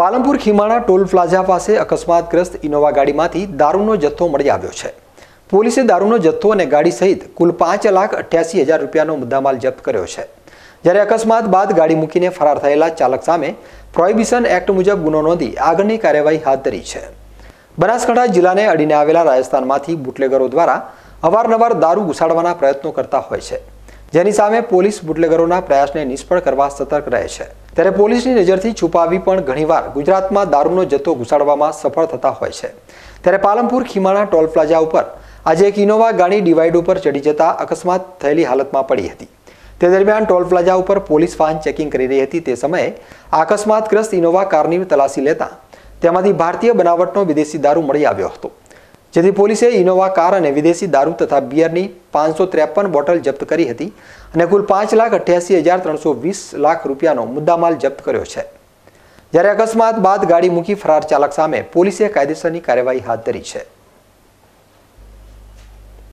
Palanpur ખીમાણા toll plaza પાસે અકસ્માતગ્રસ્ત Innova ગાડીમાંથી દારૂનો જથ્થો મળી આવ્યો છે પોલીસે દારૂનો જથ્થો અને ગાડી સહિત કુલ પાંચ લાખ અઠ્યાસી હજાર રૂપિયાનો મુદ્દામાલ જપ્ત કર્યો છે જ્યારે અકસ્માત બાદ ગાડી મૂકીને ફરાર થયેલા ચાલક સામે પ્રોહિબિશન એક્ટ મુજબ ગુનો નોંધી આગળની કાર્યવાહી હાથ ધરી છે બનાસકાંઠા જિલ્લાને અડીને આવેલા રાજસ્થાનમાંથી બુટલેગરો દ્વારા અવારનવાર દારૂ ઘુસાડવાના પ્રયત્નો કરતા હોય છે જેની સામે પોલીસ બુટલેગરોના પ્રયાસને નિષ્ફળ કરવા સતર્ક રહે છે ત્યારે પોલીસની નજરથી છુપાવી પણ ઘણીવાર ગુજરાતમાં દારૂનો જથ્થો ઘુસાડવામાં સફળ થતા હોય છે ત્યારે પાલનપુર ખીમાણા ટોલ પ્લાઝા ઉપર આજે એક ઇનોવા ગાડી ડિવાઈડ ઉપર ચડી જતા અકસ્માત થયેલી હાલતમાં પડી હતી તે દરમિયાન ટોલ પ્લાઝા ઉપર પોલીસ વાહન ચેકિંગ કરી રહી હતી તે સમયે અકસ્માતગ્રસ્ત ઇનોવા કારની તલાસી લેતા તેમાંથી ભારતીય બનાવટનો વિદેશી દારૂ મળી આવ્યો હતો જેથી પોલીસે ઇનોવા કાર અને વિદેશી દારૂ તથા બિયરની પાંચસો ત્રેપન બોટલ જપ્ત કરી હતી અને કુલ પાંચ લાખ અઠ્યાસી હજાર ત્રણસો વીસ લાખ રૂપિયાનો મુદ્દામાલ જપ્ત કર્યો છે જ્યારે અકસ્માત બાદ ગાડી મૂકી ફરાર ચાલક સામે પોલીસે કાયદેસરની કાર્યવાહી હાથ ધરી છે